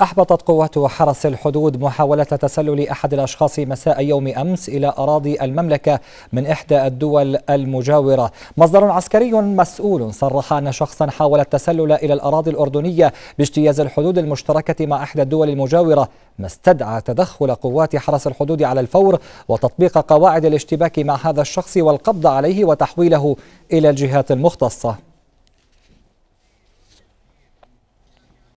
أحبطت قوة حرس الحدود محاولة تسلل أحد الأشخاص مساء يوم أمس إلى أراضي المملكة من إحدى الدول المجاورة مصدر عسكري مسؤول صرح أن شخصا حاول التسلل إلى الأراضي الأردنية باجتياز الحدود المشتركة مع إحدى الدول المجاورة ما استدعى تدخل قوات حرس الحدود على الفور وتطبيق قواعد الاشتباك مع هذا الشخص والقبض عليه وتحويله إلى الجهات المختصة